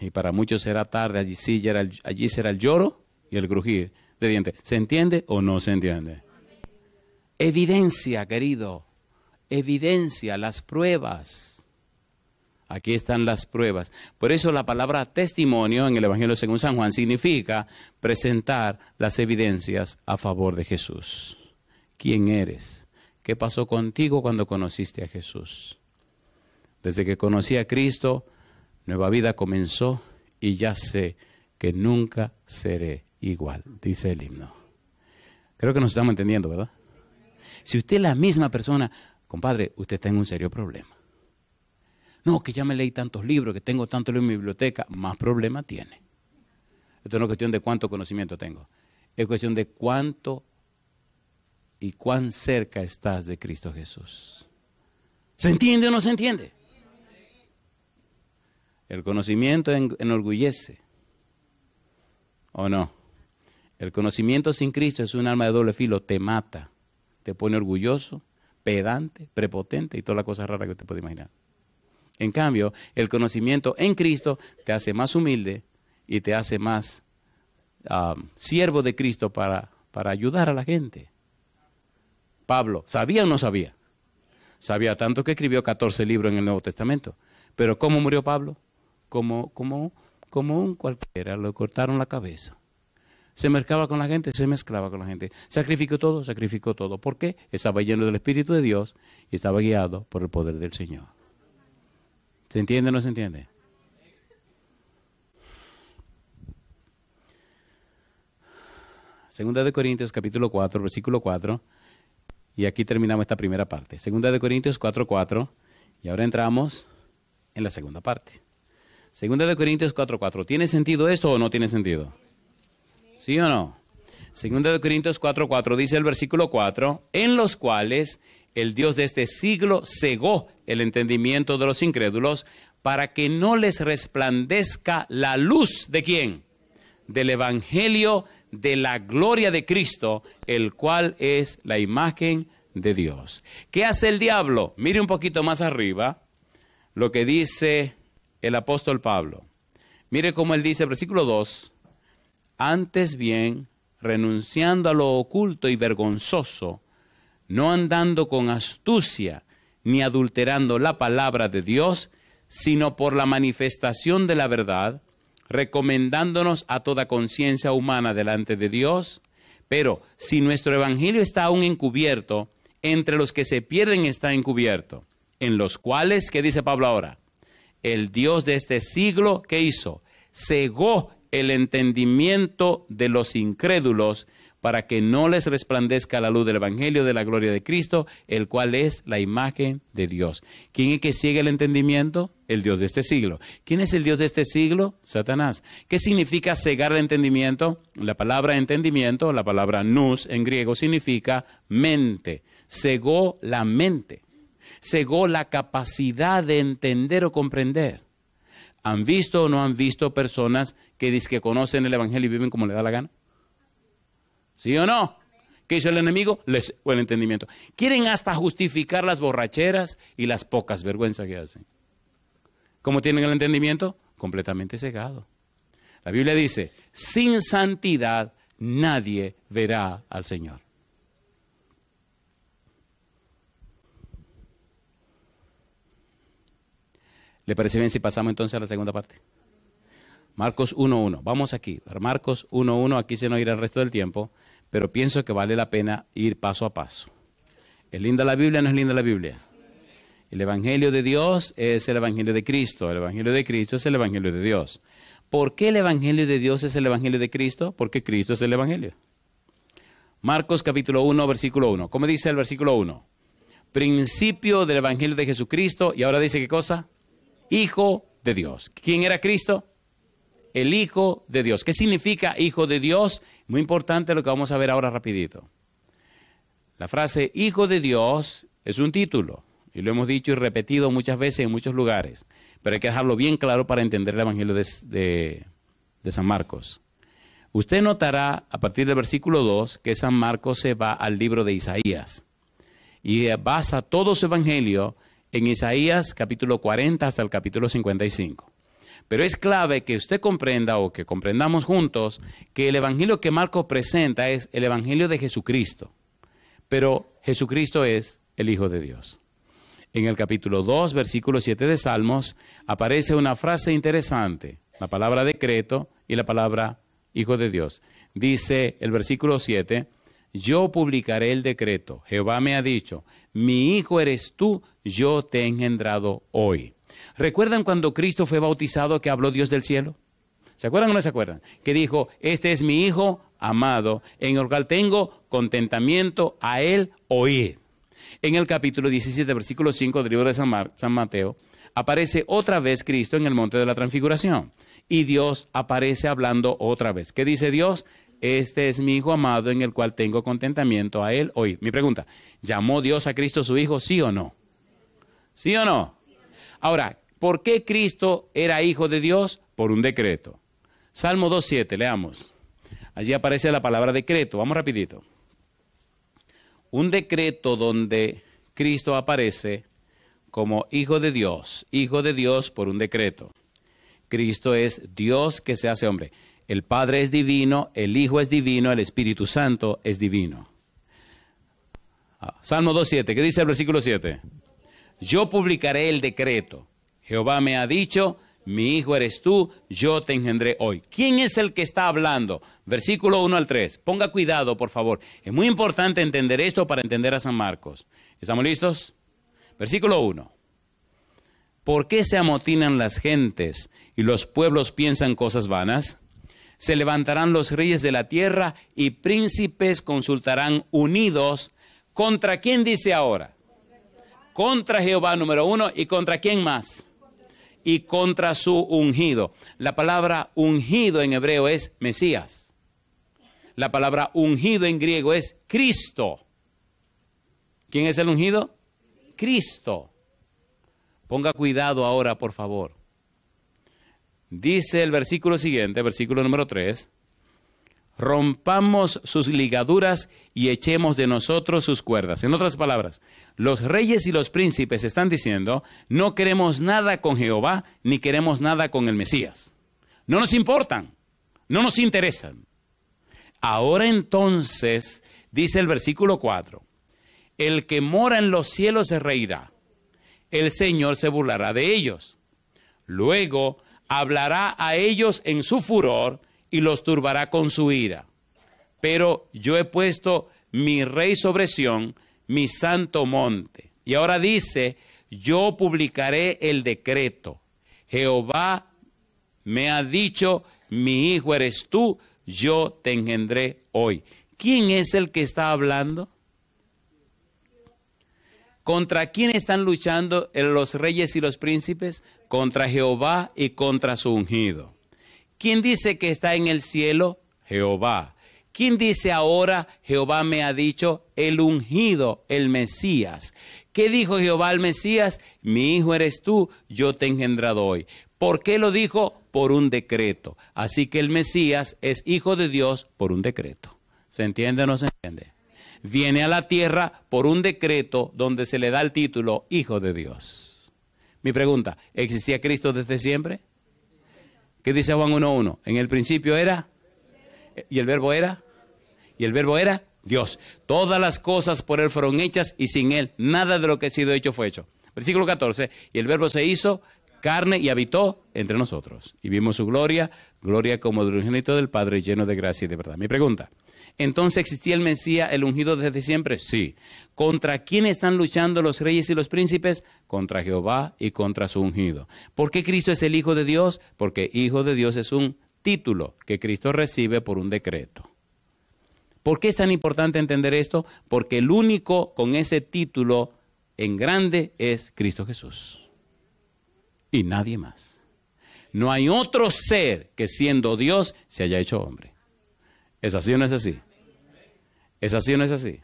y para muchos será tarde, allí, sí, allí será el lloro y el crujir de dientes. ¿Se entiende o no se entiende? Evidencia, querido, evidencia, las pruebas. Aquí están las pruebas. Por eso la palabra testimonio en el Evangelio según San Juan significa presentar las evidencias a favor de Jesús. ¿Quién eres? ¿Qué pasó contigo cuando conociste a Jesús? Desde que conocí a Cristo, Nueva vida comenzó y ya sé que nunca seré igual, dice el himno. Creo que nos estamos entendiendo, ¿verdad? Si usted es la misma persona, compadre, usted está en un serio problema. No, que ya me leí tantos libros, que tengo tanto en mi biblioteca, más problema tiene. Esto no es cuestión de cuánto conocimiento tengo, es cuestión de cuánto y cuán cerca estás de Cristo Jesús. ¿Se entiende o no se entiende? El conocimiento enorgullece. ¿O no? El conocimiento sin Cristo es un alma de doble filo, te mata, te pone orgulloso, pedante, prepotente y todas las cosas raras que te puede imaginar. En cambio, el conocimiento en Cristo te hace más humilde y te hace más ah, siervo de Cristo para, para ayudar a la gente. Pablo, ¿sabía o no sabía? Sabía tanto que escribió 14 libros en el Nuevo Testamento. Pero ¿cómo murió Pablo? como, como, un cualquiera, lo cortaron la cabeza. Se mezclaba con la gente, se mezclaba con la gente. Sacrificó todo, sacrificó todo. ¿Por qué? Estaba lleno del Espíritu de Dios y estaba guiado por el poder del Señor. ¿Se entiende o no se entiende? Segunda de Corintios capítulo 4, versículo 4. Y aquí terminamos esta primera parte. Segunda de Corintios 4, 4. Y ahora entramos en la segunda parte. Segunda de Corintios 4:4. ¿Tiene sentido esto o no tiene sentido? ¿Sí o no? Segunda de Corintios 4:4 dice el versículo 4, en los cuales el Dios de este siglo cegó el entendimiento de los incrédulos para que no les resplandezca la luz de quién? Del Evangelio de la gloria de Cristo, el cual es la imagen de Dios. ¿Qué hace el diablo? Mire un poquito más arriba lo que dice el apóstol Pablo. Mire cómo él dice, versículo 2, antes bien, renunciando a lo oculto y vergonzoso, no andando con astucia ni adulterando la palabra de Dios, sino por la manifestación de la verdad, recomendándonos a toda conciencia humana delante de Dios. Pero si nuestro Evangelio está aún encubierto, entre los que se pierden está encubierto, en los cuales, ¿qué dice Pablo ahora? el Dios de este siglo, ¿qué hizo? Cegó el entendimiento de los incrédulos para que no les resplandezca la luz del Evangelio de la gloria de Cristo, el cual es la imagen de Dios. ¿Quién es que sigue el entendimiento? El Dios de este siglo. ¿Quién es el Dios de este siglo? Satanás. ¿Qué significa cegar el entendimiento? La palabra entendimiento, la palabra nous en griego, significa mente. Cegó la mente cegó la capacidad de entender o comprender. ¿Han visto o no han visto personas que dicen que conocen el Evangelio y viven como le da la gana? ¿Sí o no? ¿Qué hizo el enemigo? Les o el entendimiento. Quieren hasta justificar las borracheras y las pocas vergüenzas que hacen. ¿Cómo tienen el entendimiento? Completamente cegado. La Biblia dice, sin santidad nadie verá al Señor. ¿Le parece bien si pasamos entonces a la segunda parte? Marcos 1.1. Vamos aquí. Marcos 1.1. Aquí se nos irá el resto del tiempo, pero pienso que vale la pena ir paso a paso. ¿Es linda la Biblia o no es linda la Biblia? El Evangelio de Dios es el Evangelio de Cristo. El Evangelio de Cristo es el Evangelio de Dios. ¿Por qué el Evangelio de Dios es el Evangelio de Cristo? Porque Cristo es el Evangelio. Marcos capítulo 1, versículo 1. ¿Cómo dice el versículo 1? Principio del Evangelio de Jesucristo. Y ahora dice qué cosa? Hijo de Dios. ¿Quién era Cristo? El Hijo de Dios. ¿Qué significa Hijo de Dios? Muy importante lo que vamos a ver ahora rapidito. La frase Hijo de Dios es un título y lo hemos dicho y repetido muchas veces en muchos lugares, pero hay que dejarlo bien claro para entender el Evangelio de, San Marcos. Usted notará a partir del versículo 2 que San Marcos se va al libro de Isaías y basa todo su evangelio en Isaías capítulo 40 hasta el capítulo 55. Pero es clave que usted comprenda o que comprendamos juntos que el Evangelio que Marcos presenta es el Evangelio de Jesucristo. Pero Jesucristo es el Hijo de Dios. En el capítulo 2, versículo 7 de Salmos, aparece una frase interesante, la palabra decreto y la palabra Hijo de Dios. Dice el versículo 7, yo publicaré el decreto. Jehová me ha dicho, mi hijo eres tú, yo te he engendrado hoy. ¿Recuerdan cuando Cristo fue bautizado que habló Dios del cielo? ¿Se acuerdan o no se acuerdan? Que dijo, este es mi hijo amado, en el cual tengo contentamiento, a él oír. En el capítulo 17, versículo 5 del libro de San, San Mateo, aparece otra vez Cristo en el monte de la transfiguración. Y Dios aparece hablando otra vez. ¿Qué dice Dios? Este es mi Hijo amado en el cual tengo contentamiento a Él. hoy Mi pregunta, ¿llamó Dios a Cristo su Hijo, sí o no? ¿Sí o no? Ahora, ¿por qué Cristo era Hijo de Dios? Por un decreto. Salmo 2.7, leamos. Allí aparece la palabra decreto. Vamos rapidito. Un decreto donde Cristo aparece como Hijo de Dios, Hijo de Dios por un decreto. Cristo es Dios que se hace hombre. El Padre es divino, el Hijo es divino, el Espíritu Santo es divino. Ah, Salmo 2.7, ¿qué dice el versículo 7? Yo publicaré el decreto. Jehová me ha dicho, mi hijo eres tú, yo te engendré hoy. ¿Quién es el que está hablando? Versículo 1 al 3. Ponga cuidado, por favor. Es muy importante entender esto para entender a San Marcos. ¿Estamos listos? Versículo 1. ¿Por qué se amotinan las gentes y los pueblos piensan cosas vanas? se levantarán los reyes de la tierra y príncipes consultarán unidos. ¿Contra quién dice ahora? Contra Jehová número uno y contra quién más? Y contra su ungido. La palabra ungido en hebreo es Mesías. La palabra ungido en griego es Cristo. ¿Quién es el ungido? Cristo. Ponga cuidado ahora, por favor. Dice el versículo siguiente, versículo número 3, rompamos sus ligaduras y echemos de nosotros sus cuerdas. En otras palabras, los reyes y los príncipes están diciendo, no queremos nada con Jehová ni queremos nada con el Mesías. No nos importan, no nos interesan. Ahora entonces, dice el versículo 4, el que mora en los cielos se reirá, el Señor se burlará de ellos. Luego hablará a ellos en su furor y los turbará con su ira. Pero yo he puesto mi rey sobre Sión, mi santo monte. Y ahora dice, yo publicaré el decreto. Jehová me ha dicho, mi hijo eres tú, yo te engendré hoy. ¿Quién es el que está hablando? ¿Contra quién están luchando eh, los reyes y los príncipes? Contra Jehová y contra su ungido. ¿Quién dice que está en el cielo? Jehová. ¿Quién dice ahora, Jehová me ha dicho, el ungido, el Mesías? ¿Qué dijo Jehová al Mesías? Mi hijo eres tú, yo te he engendrado hoy. ¿Por qué lo dijo? Por un decreto. Así que el Mesías es hijo de Dios por un decreto. ¿Se entiende o no se entiende? viene a la tierra por un decreto donde se le da el título Hijo de Dios. Mi pregunta, ¿existía Cristo desde siempre? ¿Qué dice Juan 1.1? En el principio era, y el verbo era, y el verbo era Dios. Todas las cosas por Él fueron hechas y sin Él nada de lo que ha sido hecho fue hecho. Versículo 14, y el verbo se hizo carne y habitó entre nosotros. Y vimos su gloria, gloria como del unigénito del Padre lleno de gracia y de verdad. Mi pregunta, entonces existía el Mesías, el ungido desde siempre, sí. ¿Contra quién están luchando los reyes y los príncipes? Contra Jehová y contra su ungido. ¿Por qué Cristo es el Hijo de Dios? Porque Hijo de Dios es un título que Cristo recibe por un decreto. ¿Por qué es tan importante entender esto? Porque el único con ese título en grande es Cristo Jesús. Y nadie más. No hay otro ser que siendo Dios se haya hecho hombre. ¿Es así o no es así? ¿Es así o no es así?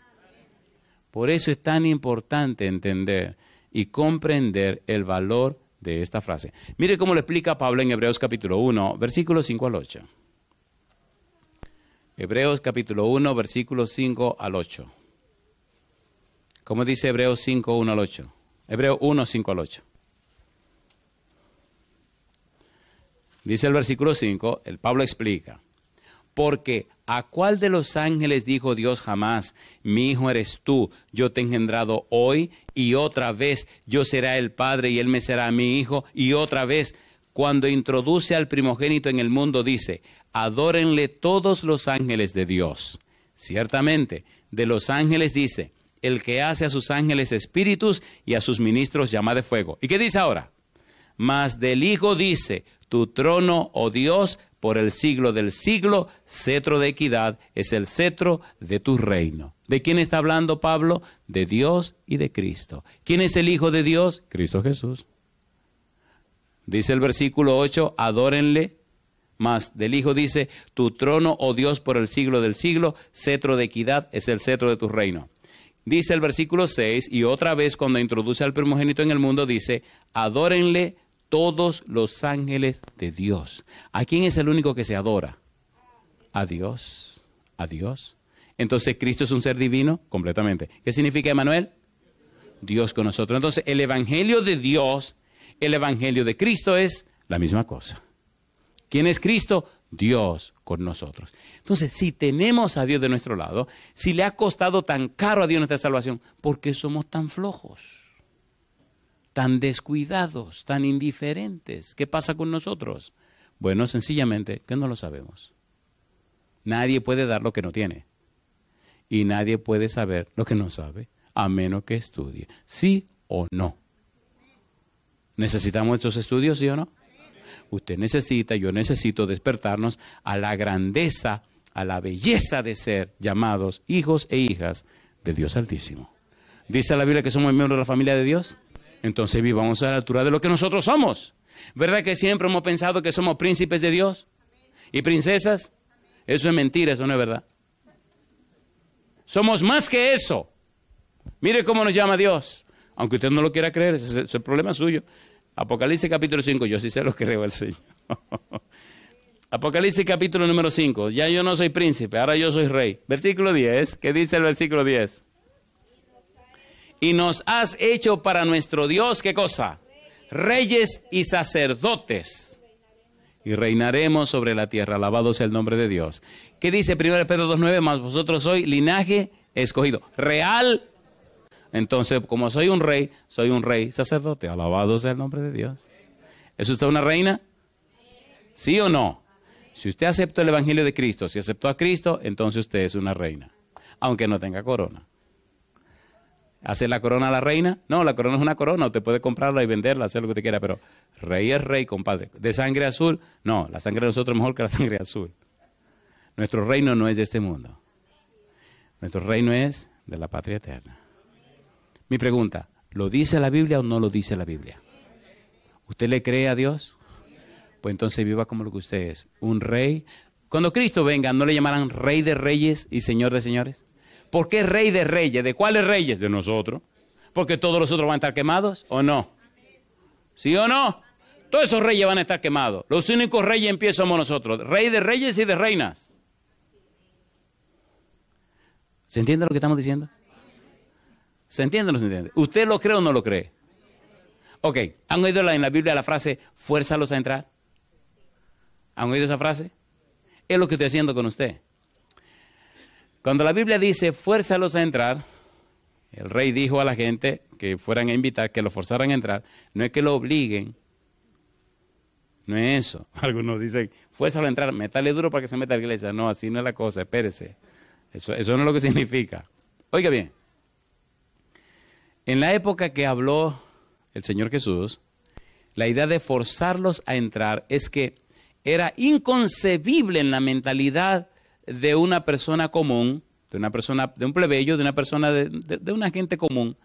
Por eso es tan importante entender y comprender el valor de esta frase. Mire cómo lo explica Pablo en Hebreos capítulo 1, versículos 5 al 8. Hebreos capítulo 1, versículos 5 al 8. ¿Cómo dice Hebreos 5, 1 al 8? Hebreos 1, 5 al 8. Dice el versículo 5, el Pablo explica, porque ¿A cuál de los ángeles dijo Dios jamás, mi hijo eres tú, yo te he engendrado hoy y otra vez yo será el padre y él me será mi hijo y otra vez? Cuando introduce al primogénito en el mundo dice, adórenle todos los ángeles de Dios. Ciertamente, de los ángeles dice, el que hace a sus ángeles espíritus y a sus ministros llama de fuego. ¿Y qué dice ahora? Mas del Hijo dice, tu trono, oh Dios, por el siglo del siglo, cetro de equidad es el cetro de tu reino. ¿De quién está hablando Pablo? De Dios y de Cristo. ¿Quién es el Hijo de Dios? Cristo Jesús. Dice el versículo 8, adórenle. Más del Hijo dice, tu trono, oh Dios, por el siglo del siglo, cetro de equidad es el cetro de tu reino. Dice el versículo 6, y otra vez cuando introduce al primogénito en el mundo, dice, adórenle todos los ángeles de Dios. ¿A quién es el único que se adora? A Dios, a Dios. Entonces, ¿Cristo es un ser divino? Completamente. ¿Qué significa Emanuel? Dios con nosotros. Entonces, el Evangelio de Dios, el Evangelio de Cristo es la misma cosa. ¿Quién es Cristo? Dios con nosotros. Entonces, si tenemos a Dios de nuestro lado, si le ha costado tan caro a Dios nuestra salvación, ¿por qué somos tan flojos? tan descuidados, tan indiferentes? ¿Qué pasa con nosotros? Bueno, sencillamente que no lo sabemos. Nadie puede dar lo que no tiene. Y nadie puede saber lo que no sabe, a menos que estudie. ¿Sí o no? ¿Necesitamos estos estudios, sí o no? Usted necesita, yo necesito despertarnos a la grandeza, a la belleza de ser llamados hijos e hijas de Dios Altísimo. ¿Dice la Biblia que somos miembros de la familia de Dios? Entonces vivamos a la altura de lo que nosotros somos. ¿Verdad que siempre hemos pensado que somos príncipes de Dios y princesas? Eso es mentira, eso no es verdad. Somos más que eso. Mire cómo nos llama Dios. Aunque usted no lo quiera creer, ese es el problema suyo. Apocalipsis capítulo 5, yo sí sé lo creo al Señor. (laughs) Apocalipsis capítulo número 5, ya yo no soy príncipe, ahora yo soy rey. Versículo 10, ¿qué dice el versículo 10? y nos has hecho para nuestro Dios, ¿qué cosa? Reyes y sacerdotes. Y reinaremos sobre la tierra, alabado sea el nombre de Dios. ¿Qué dice 1 Pedro 2.9? Más vosotros sois linaje escogido, real. Entonces, como soy un rey, soy un rey sacerdote, alabado sea el nombre de Dios. ¿Es usted una reina? ¿Sí o no? Si usted aceptó el Evangelio de Cristo, si aceptó a Cristo, entonces usted es una reina, aunque no tenga corona hace la corona a la reina. No, la corona es una corona, usted puede comprarla y venderla, hacer lo que te quiera, pero rey es rey, compadre. ¿De sangre azul? No, la sangre de nosotros es mejor que la (laughs) sangre azul. Nuestro reino no es de este mundo. Nuestro reino es de la patria eterna. Mi pregunta, ¿lo dice la Biblia o no lo dice la Biblia? ¿Usted le cree a Dios? Pues entonces viva como lo que usted es, un rey. Cuando Cristo venga, ¿no le llamarán rey de reyes y señor de señores? ¿Por qué rey de reyes. ¿De cuáles reyes? De nosotros. Porque todos los otros van a estar quemados o no. ¿Sí o no? Todos esos reyes van a estar quemados. Los únicos reyes en pie somos nosotros. Rey de reyes y de reinas. ¿Se entiende lo que estamos diciendo? ¿Se entiende o no se entiende? ¿Usted lo cree o no lo cree? Ok, ¿han oído en la Biblia la frase, fuérzalos a entrar? ¿Han oído esa frase? Es lo que estoy haciendo con usted. Cuando la Biblia dice, fuérzalos a entrar, el rey dijo a la gente que fueran a invitar, que lo forzaran a entrar, no es que lo obliguen, no es eso. (laughs) Algunos dicen, fuérzalos a entrar, metale duro para que se meta a la iglesia. No, así no es la cosa, espérese. Eso, eso no es lo que (laughs) significa. Oiga bien, en la época que habló el Señor Jesús, la idea de forzarlos a entrar es que era inconcebible en la mentalidad de una persona común, de una persona, de un plebeyo, de una persona, de, una gente común,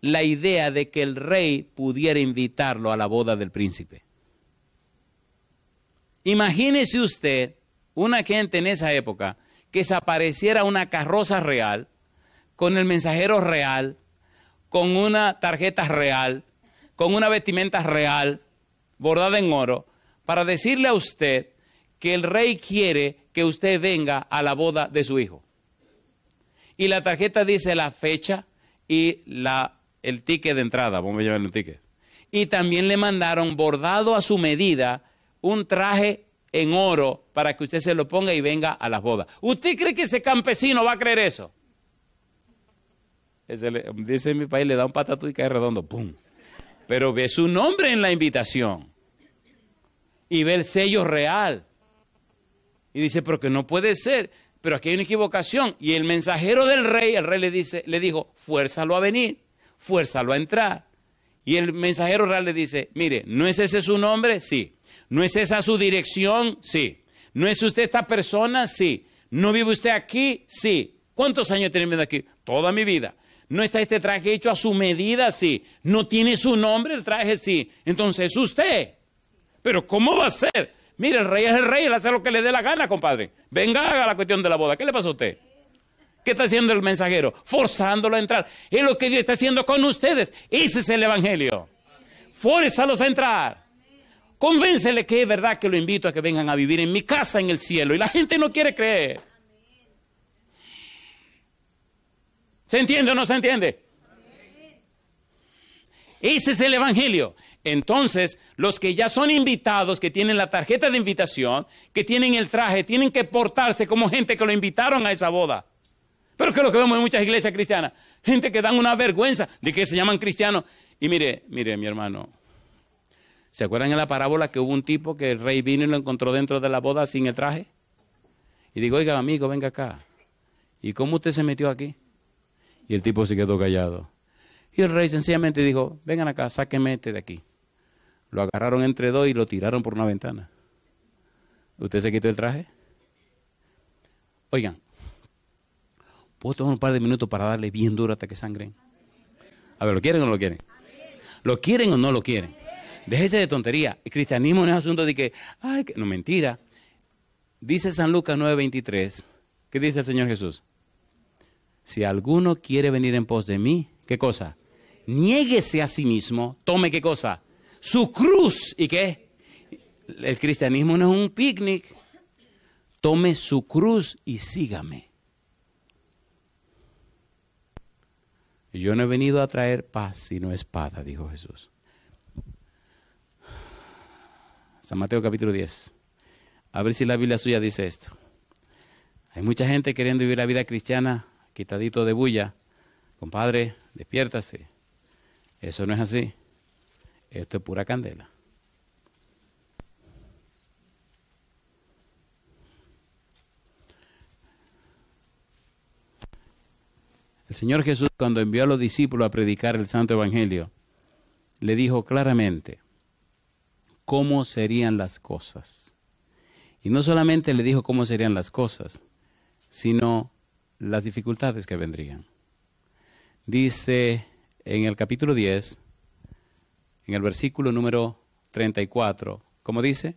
la idea de que el rey pudiera invitarlo a la boda del príncipe. Imagínese usted una gente en esa época que se apareciera una carroza real, con el mensajero real, con una tarjeta real, con una vestimenta real, bordada en oro, para decirle a usted que el rey quiere que usted venga a la boda de su hijo. Y la tarjeta dice la fecha y la, el ticket de entrada, vamos a llevarle un ticket. Y también le mandaron bordado a su medida un traje en oro para que usted se lo ponga y venga a las bodas. ¿Usted cree que ese campesino va a creer eso? dice mi país, le da un patato y cae redondo, ¡pum! Pero ve su nombre en la invitación y ve el sello real y dice, pero que no puede ser, pero aquí hay una equivocación. Y el mensajero del rey, el rey le, dice, le dijo, fuérzalo a venir, fuérzalo a entrar. Y el mensajero real le dice, mire, ¿no es ese su nombre? Sí. ¿No es esa su dirección? Sí. ¿No es usted esta persona? Sí. ¿No vive usted aquí? Sí. ¿Cuántos años tiene viviendo aquí? Toda mi vida. ¿No está este traje hecho a su medida? Sí. ¿No tiene su nombre el traje? Sí. Entonces es usted. Pero ¿cómo va a ser? Mire, el rey es el rey, él hace lo que le dé la gana, compadre. Venga, haga la cuestión de la boda. ¿Qué le pasa a usted? ¿Qué está haciendo el mensajero? Forzándolo a entrar. Es lo que Dios está haciendo con ustedes. Ese es el evangelio. Fuérzalos a entrar. Convéncele que es verdad que lo invito a que vengan a vivir en mi casa en el cielo. Y la gente no quiere creer. ¿Se entiende o no se entiende? Ese es el Evangelio. Entonces, los que ya son invitados, que tienen la tarjeta de invitación, que tienen el traje, tienen que portarse como gente que lo invitaron a esa boda. Pero que es lo que vemos en muchas iglesias cristianas, gente que dan una vergüenza de que se llaman cristianos. Y mire, mire, mi hermano, ¿se acuerdan en la parábola que hubo un tipo que el rey vino y lo encontró dentro de la boda sin el traje? Y digo, oiga, amigo, venga acá. ¿Y cómo usted se metió aquí? Y el tipo se quedó callado. Y el rey sencillamente dijo, vengan acá, sáquenme este de aquí. Lo agarraron entre dos y lo tiraron por una ventana. ¿Usted se quitó el traje? Oigan, puedo tomar un par de minutos para darle bien duro hasta que sangren. A ver, ¿lo quieren o no lo quieren? ¿Lo quieren o no lo quieren? Déjese de tontería. El cristianismo no es asunto de que, ay, que... no, mentira. Dice San Lucas 9:23, ¿qué dice el Señor Jesús? Si alguno quiere venir en pos de mí, ¿qué cosa? niéguese a sí mismo, tome qué cosa, su cruz y qué. El cristianismo no es un picnic. Tome su cruz y sígame. Yo no he venido a traer paz sino espada, dijo Jesús. San Mateo capítulo 10. A ver si la Biblia suya dice esto. Hay mucha gente queriendo vivir la vida cristiana quitadito de bulla. Compadre, despiértase. Eso no es así. Esto es pura candela. El Señor Jesús, cuando envió a los discípulos a predicar el Santo Evangelio, le dijo claramente cómo serían las cosas. Y no solamente le dijo cómo serían las cosas, sino las dificultades que vendrían. Dice en el capítulo 10, en el versículo número 34, como dice,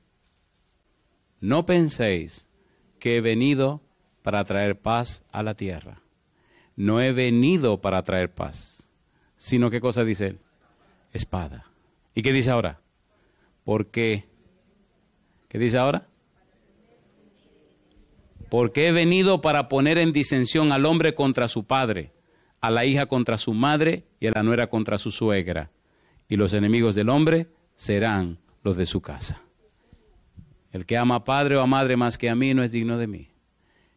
no penséis que he venido para traer paz a la tierra. No he venido para traer paz, sino qué cosa dice él? Espada. ¿Y qué dice ahora? Porque, ¿qué dice ahora? Porque he venido para poner en disensión al hombre contra su padre a la hija contra su madre y a la nuera contra su suegra. Y los enemigos del hombre serán los de su casa. El que ama a padre o a madre más que a mí no es digno de mí.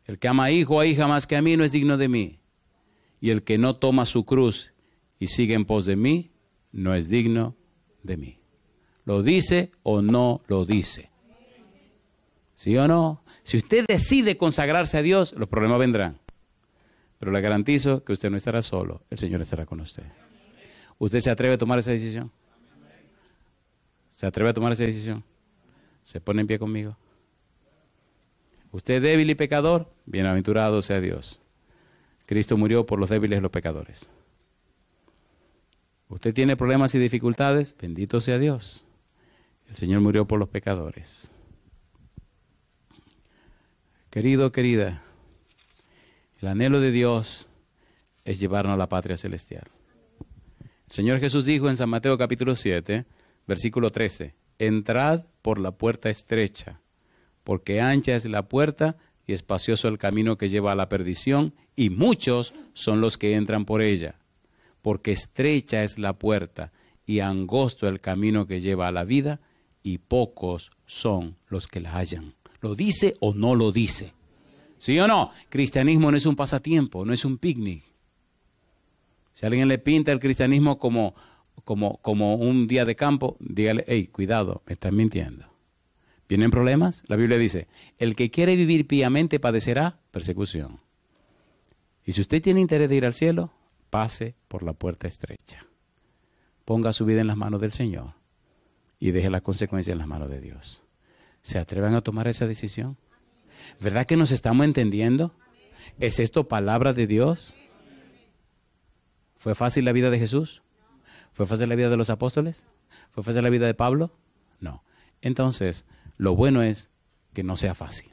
El que ama hijo o a hija más que a mí no es digno de mí. Y el que no toma su cruz y sigue en pos de mí, no es digno de mí. ¿Lo dice o no lo dice? ¿Sí o no? Si usted decide consagrarse a Dios, los problemas vendrán. Pero le garantizo que usted no estará solo, el Señor estará con usted. ¿Usted se atreve a tomar esa decisión? ¿Se atreve a tomar esa decisión? ¿Se pone en pie conmigo? Usted débil y pecador, bienaventurado sea Dios. Cristo murió por los débiles y los pecadores. Usted tiene problemas y dificultades, bendito sea Dios. El Señor murió por los pecadores. Querido, querida, el anhelo de Dios es llevarnos a la patria celestial. El Señor Jesús dijo en San Mateo capítulo 7, versículo 13, entrad por la puerta estrecha, porque ancha es la puerta y espacioso el camino que lleva a la perdición, y muchos son los que entran por ella, porque estrecha es la puerta y angosto el camino que lleva a la vida, y pocos son los que la hallan. ¿Lo dice o no lo dice? ¿Sí o no? Cristianismo no es un pasatiempo, no es un picnic. Si alguien le pinta el cristianismo como, como, como un día de campo, dígale, hey, cuidado, me estás mintiendo. ¿Vienen problemas? La Biblia dice, el que quiere vivir piamente padecerá persecución. Y si usted tiene interés de ir al cielo, pase por la puerta estrecha. Ponga su vida en las manos del Señor y deje las consecuencias en las manos de Dios. ¿Se atreven a tomar esa decisión? ¿Verdad que nos estamos entendiendo? ¿Es esto palabra de Dios? ¿Fue fácil la vida de Jesús? ¿Fue fácil la vida de los apóstoles? ¿Fue fácil la vida de Pablo? No. Entonces, lo bueno es que no sea fácil.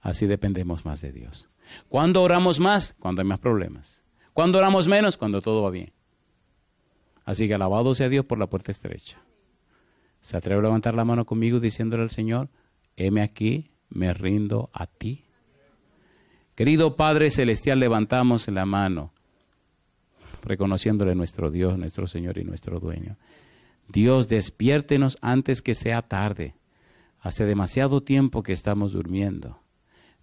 Así dependemos más de Dios. ¿Cuándo oramos más? Cuando hay más problemas. ¿Cuándo oramos menos? Cuando todo va bien. Así que alabado sea Dios por la puerta estrecha. ¿Se atreve a levantar la mano conmigo diciéndole al Señor, heme aquí, me rindo a ti. Querido Padre Celestial, levantamos la mano, reconociéndole nuestro Dios, nuestro Señor y nuestro dueño. Dios, despiértenos antes que sea tarde. Hace demasiado tiempo que estamos durmiendo.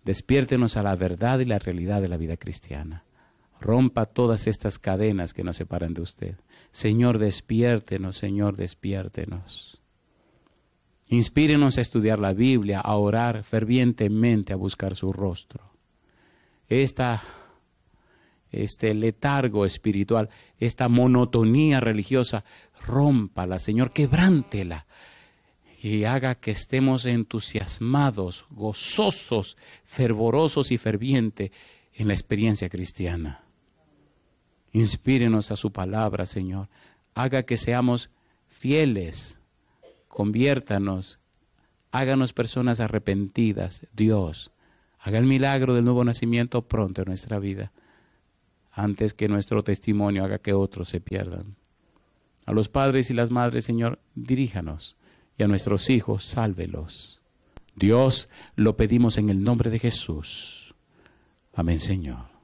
Despiértenos a la verdad y la realidad de la vida cristiana. Rompa todas estas cadenas que nos separan de usted. Señor, despiértenos, Señor, despiértenos. Inspírenos a estudiar la Biblia, a orar fervientemente, a buscar su rostro. Esta, este letargo espiritual, esta monotonía religiosa, rómpala, Señor, quebrántela y haga que estemos entusiasmados, gozosos, fervorosos y fervientes en la experiencia cristiana. Inspírenos a su palabra, Señor. Haga que seamos fieles conviértanos, háganos personas arrepentidas, Dios, haga el milagro del nuevo nacimiento pronto en nuestra vida, antes que nuestro testimonio haga que otros se pierdan. A los padres y las madres, Señor, diríjanos, y a nuestros hijos, sálvelos. Dios, lo pedimos en el nombre de Jesús. Amén, Señor.